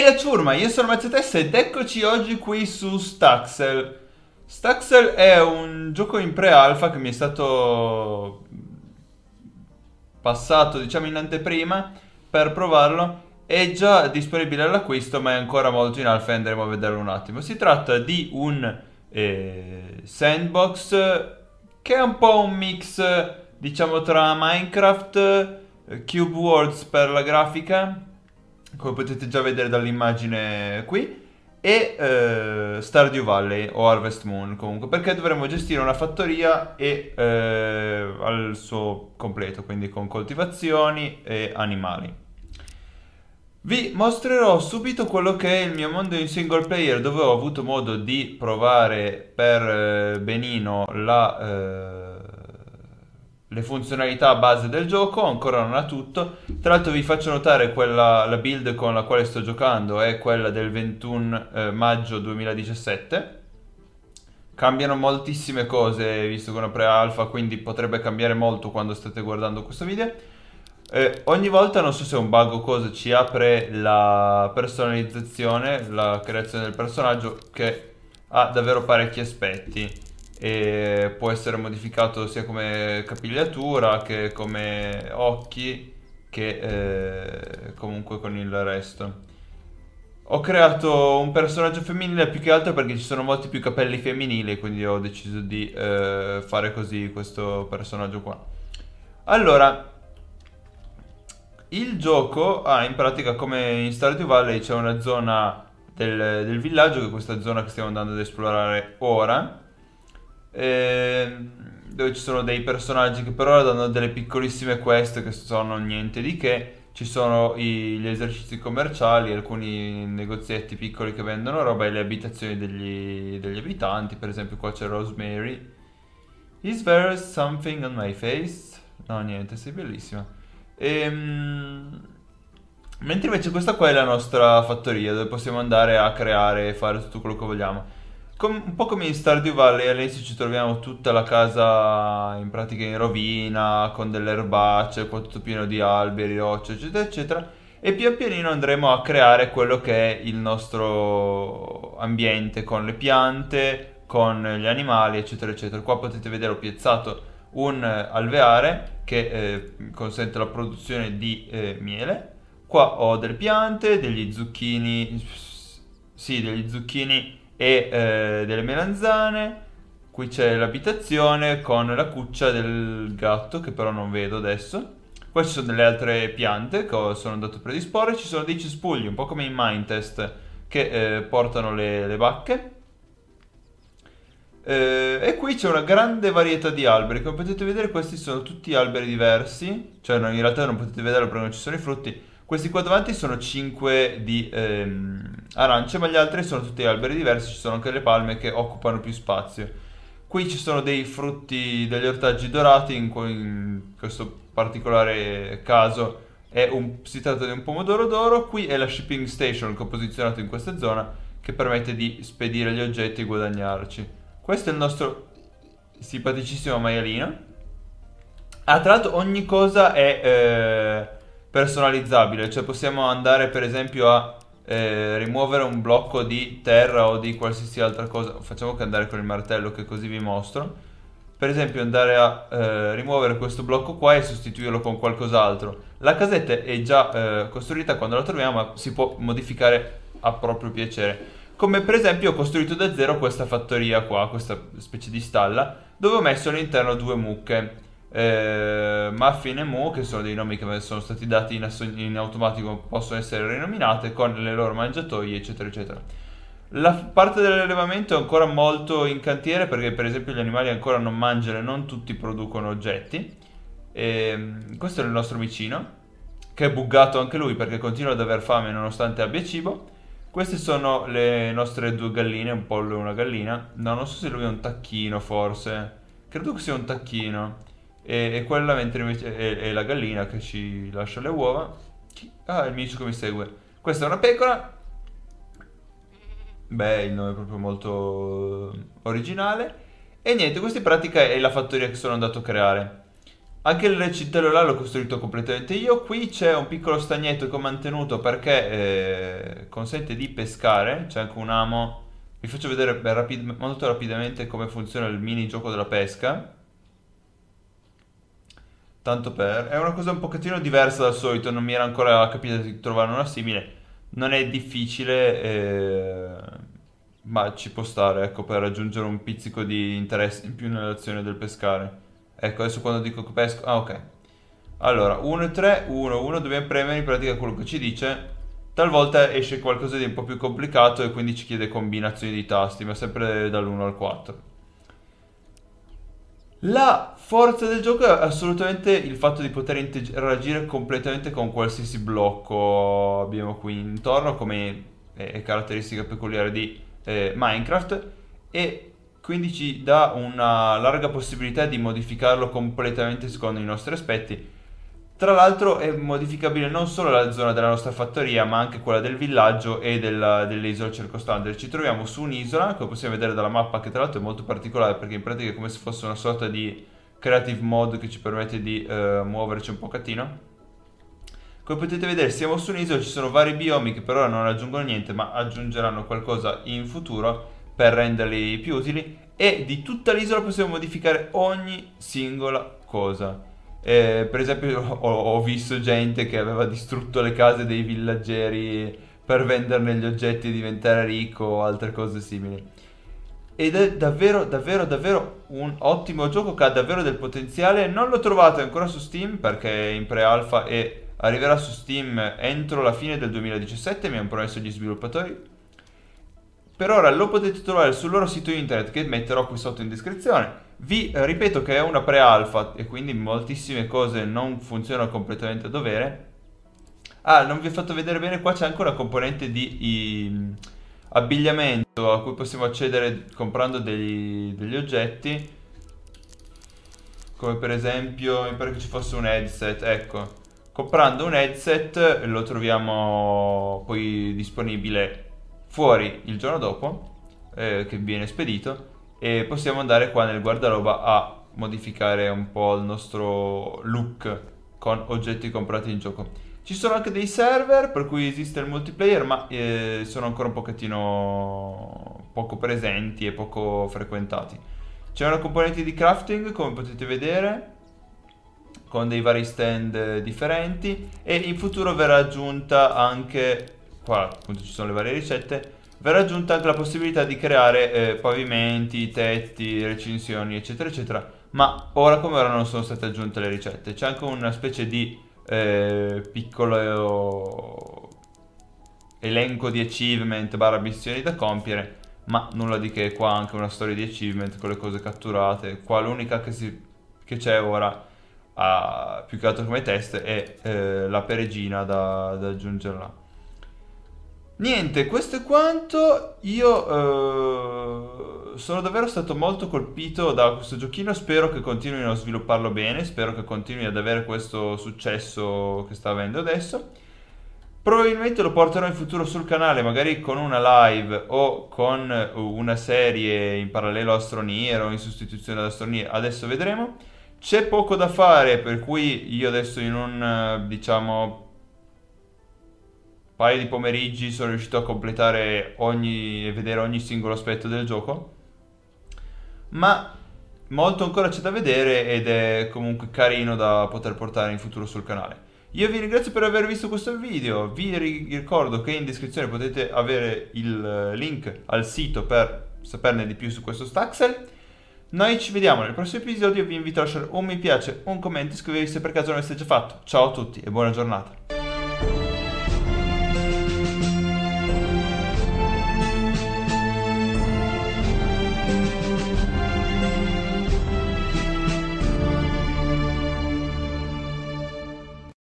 Ehi la ciurma, io sono Mazzetess ed eccoci oggi qui su Staxel. Staxel è un gioco in pre-alpha che mi è stato passato, diciamo, in anteprima per provarlo. È già disponibile all'acquisto, ma è ancora molto in alfa e andremo a vederlo un attimo. Si tratta di un eh, sandbox che è un po' un mix, diciamo, tra Minecraft, eh, Cube Worlds per la grafica come potete già vedere dall'immagine qui, e eh, Stardew Valley o Harvest Moon comunque, perché dovremmo gestire una fattoria e, eh, al suo completo, quindi con coltivazioni e animali. Vi mostrerò subito quello che è il mio mondo in single player dove ho avuto modo di provare per eh, benino la eh, le funzionalità base del gioco, ancora non ha tutto. Tra l'altro vi faccio notare quella, la build con la quale sto giocando è quella del 21 eh, maggio 2017. Cambiano moltissime cose visto che è una pre-alfa, quindi potrebbe cambiare molto quando state guardando questo video. Eh, ogni volta, non so se è un bug o cosa, ci apre la personalizzazione, la creazione del personaggio che ha davvero parecchi aspetti e può essere modificato sia come capigliatura che come occhi che eh, comunque con il resto. Ho creato un personaggio femminile più che altro perché ci sono molti più capelli femminili, quindi ho deciso di eh, fare così questo personaggio qua. Allora, il gioco ha ah, in pratica come in Stardew Valley c'è una zona del, del villaggio, che è questa zona che stiamo andando ad esplorare ora, ehm, dove ci sono dei personaggi che per ora danno delle piccolissime quest che sono niente di che. Ci sono i, gli esercizi commerciali, alcuni negozietti piccoli che vendono roba e le abitazioni degli, degli abitanti. Per esempio qua c'è Rosemary. Is there something on my face? No, niente, sei bellissima. Ehm... Mentre invece questa qua è la nostra fattoria dove possiamo andare a creare e fare tutto quello che vogliamo. Com- un po' come in Stardew Valley adesso ci troviamo tutta la casa in pratica in rovina, con delle erbacce, qua tutto pieno di alberi, rocce, eccetera, eccetera. E pian pianino andremo a creare quello che è il nostro ambiente con le piante, con gli animali, eccetera, eccetera. Qua potete vedere ho piazzato un eh, alveare che eh, consente la produzione di eh, miele. Qua ho delle piante, degli zucchini, sì, degli zucchini e eh, delle melanzane. Qui c'è l'abitazione con la cuccia del gatto che però non vedo adesso. Poi ci sono delle altre piante che sono andato a predisporre. Ci sono dei cespugli, un po' come in Mindtest, che eh, portano le, le bacche. Eh, e qui c'è una grande varietà di alberi. Come potete vedere questi sono tutti alberi diversi. Cioè no, in realtà non potete vederlo perché non ci sono i frutti. Questi qua davanti sono 5 di ehm, arance, ma gli altri sono tutti alberi diversi, ci sono anche le palme che occupano più spazio. Qui ci sono dei frutti, degli ortaggi dorati, in, in questo particolare caso un, si tratta di un pomodoro d'oro. Qui è la shipping station che ho posizionato in questa zona, che permette di spedire gli oggetti e guadagnarci. Questo è il nostro simpaticissimo maialino. Ah, tra l'altro ogni cosa è... Eh, personalizzabile, cioè possiamo andare per esempio a eh, rimuovere un blocco di terra o di qualsiasi altra cosa, facciamo che andare con il martello che così vi mostro, per esempio andare a eh, rimuovere questo blocco qua e sostituirlo con qualcos'altro. La casetta è già eh, costruita quando la troviamo, ma si può modificare a proprio piacere. Come per esempio ho costruito da zero questa fattoria qua, questa specie di stalla, dove ho messo all'interno due mucche eh, Muffin e Mo, che sono dei nomi che sono stati dati in, ass- in automatico, possono essere rinominate con le loro mangiatoie, eccetera, eccetera. La f- parte dell'allevamento è ancora molto in cantiere perché, per esempio, gli animali ancora non mangiano e non tutti producono oggetti. E, ehm, questo è il nostro vicino, che è buggato anche lui perché continua ad aver fame nonostante abbia cibo. Queste sono le nostre due galline, un pollo e una gallina. No, non so se lui è un tacchino, forse. Credo che sia un tacchino e, e quella mentre invece è, è, la gallina che ci lascia le uova. Ah, il micio che mi segue. Questa è una pecora. Beh, il nome è proprio molto eh, originale. E niente, questa in pratica è la fattoria che sono andato a creare. Anche il recintello là l'ho costruito completamente io. Qui c'è un piccolo stagnetto che ho mantenuto perché eh, consente di pescare. C'è anche un amo. Vi faccio vedere rapid- molto rapidamente come funziona il mini gioco della pesca. Tanto per... È una cosa un pochettino diversa dal solito, non mi era ancora capito di trovare una simile. Non è difficile, eh, ma ci può stare, ecco, per raggiungere un pizzico di interesse in più nell'azione del pescare. Ecco, adesso quando dico che pesco... Ah, ok. Allora, 1 e 3, 1, 1, dobbiamo premere in pratica quello che ci dice. Talvolta esce qualcosa di un po' più complicato e quindi ci chiede combinazioni di tasti, ma sempre dall'1 al 4. La forza del gioco è assolutamente il fatto di poter interagire completamente con qualsiasi blocco abbiamo qui intorno, come eh, è caratteristica peculiare di eh, Minecraft, e quindi ci dà una larga possibilità di modificarlo completamente secondo i nostri aspetti tra l'altro è modificabile non solo la zona della nostra fattoria, ma anche quella del villaggio e della, delle isole circostanti. Ci troviamo su un'isola, come possiamo vedere dalla mappa, che tra l'altro è molto particolare perché in pratica è come se fosse una sorta di creative mode che ci permette di eh, muoverci un pochettino. Come potete vedere siamo su un'isola, ci sono vari biomi che per ora non aggiungono niente, ma aggiungeranno qualcosa in futuro per renderli più utili. E di tutta l'isola possiamo modificare ogni singola cosa. Eh, per esempio ho, ho, visto gente che aveva distrutto le case dei villaggeri per venderne gli oggetti e diventare ricco o altre cose simili. Ed è davvero, davvero, davvero un ottimo gioco che ha davvero del potenziale. Non l'ho trovato ancora su Steam perché è in pre-alpha e arriverà su Steam entro la fine del 2017, mi hanno promesso gli sviluppatori. Per ora lo potete trovare sul loro sito internet che metterò qui sotto in descrizione vi eh, ripeto che è una pre-alfa e quindi moltissime cose non funzionano completamente a dovere. Ah, non vi ho fatto vedere bene, qua c'è anche una componente di i, abbigliamento a cui possiamo accedere comprando degli, degli oggetti. Come per esempio, mi pare che ci fosse un headset, ecco. Comprando un headset lo troviamo poi disponibile fuori il giorno dopo, eh, che viene spedito e possiamo andare qua nel guardaroba a modificare un po' il nostro look con oggetti comprati in gioco. Ci sono anche dei server per cui esiste il multiplayer, ma eh, sono ancora un pochettino poco presenti e poco frequentati. C'è una componente di crafting, come potete vedere, con dei vari stand differenti e in futuro verrà aggiunta anche, qua appunto ci sono le varie ricette, verrà aggiunta anche la possibilità di creare eh, pavimenti, tetti, recinzioni, eccetera, eccetera. Ma ora come ora non sono state aggiunte le ricette. C'è anche una specie di eh, piccolo elenco di achievement barra missioni da compiere, ma nulla di che. Qua anche una storia di achievement con le cose catturate. Qua l'unica che, c'è ora, a, ah, più che altro come test, è eh, la peregina da, da aggiungere Niente, questo è quanto. Io eh, sono davvero stato molto colpito da questo giochino. Spero che continuino a svilupparlo bene. Spero che continui ad avere questo successo che sta avendo adesso. Probabilmente lo porterò in futuro sul canale, magari con una live o con una serie in parallelo a Stronier o in sostituzione ad Stronier. Adesso vedremo. C'è poco da fare, per cui io adesso in un eh, diciamo paio di pomeriggi sono riuscito a completare ogni e vedere ogni singolo aspetto del gioco. Ma molto ancora c'è da vedere ed è comunque carino da poter portare in futuro sul canale. Io vi ringrazio per aver visto questo video, vi ricordo che in descrizione potete avere il link al sito per saperne di più su questo Staxel. Noi ci vediamo nel prossimo episodio, vi invito a lasciare un mi piace, un commento, e iscrivervi se per caso non l'avete già fatto. Ciao a tutti e buona giornata.